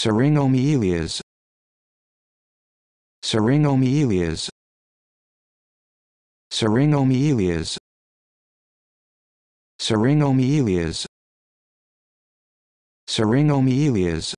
syringomyelias syringomyelias syringomyelias syringomyelias syringomyelias